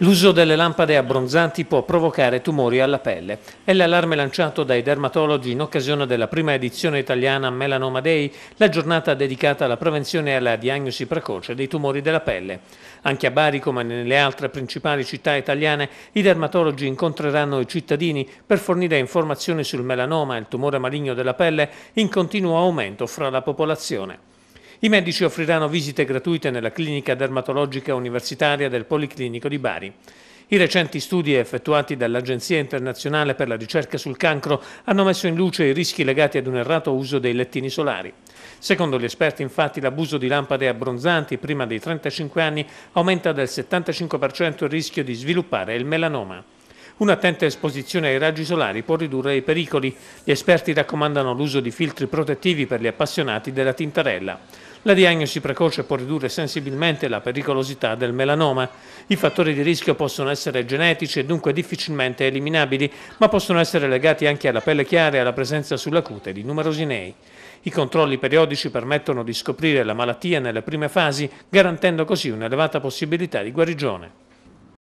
L'uso delle lampade abbronzanti può provocare tumori alla pelle. È l'allarme lanciato dai dermatologi in occasione della prima edizione italiana Melanoma Day, la giornata dedicata alla prevenzione e alla diagnosi precoce dei tumori della pelle. Anche a Bari, come nelle altre principali città italiane, i dermatologi incontreranno i cittadini per fornire informazioni sul melanoma, il tumore maligno della pelle, in continuo aumento fra la popolazione. I medici offriranno visite gratuite nella clinica dermatologica universitaria del Policlinico di Bari. I recenti studi effettuati dall'Agenzia internazionale per la ricerca sul cancro hanno messo in luce i rischi legati ad un errato uso dei lettini solari. Secondo gli esperti, infatti, l'abuso di lampade abbronzanti prima dei 35 anni aumenta del 75% il rischio di sviluppare il melanoma. Un'attenta esposizione ai raggi solari può ridurre i pericoli. Gli esperti raccomandano l'uso di filtri protettivi per gli appassionati della tintarella. La diagnosi precoce può ridurre sensibilmente la pericolosità del melanoma. I fattori di rischio possono essere genetici e dunque difficilmente eliminabili, ma possono essere legati anche alla pelle chiara e alla presenza sulla cute di numerosi nei. I controlli periodici permettono di scoprire la malattia nelle prime fasi, garantendo così un'elevata possibilità di guarigione.